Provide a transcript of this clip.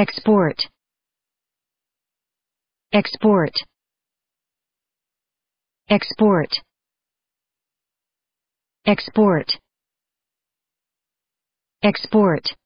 export export export export export